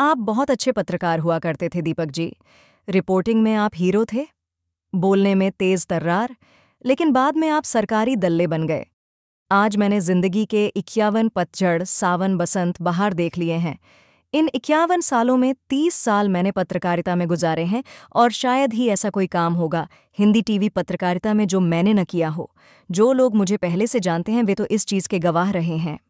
आप बहुत अच्छे पत्रकार हुआ करते थे दीपक जी रिपोर्टिंग में आप हीरो थे बोलने में तेज तर्रार लेकिन बाद में आप सरकारी दल्ले बन गए आज मैंने जिंदगी के इक्यावन पतझड़ सावन बसंत बाहर देख लिए हैं इन इक्यावन सालों में तीस साल मैंने पत्रकारिता में गुजारे हैं और शायद ही ऐसा कोई काम होगा हिंदी टीवी पत्रकारिता में जो मैंने न किया हो जो लोग मुझे पहले से जानते हैं वे तो इस चीज़ के गवाह रहे हैं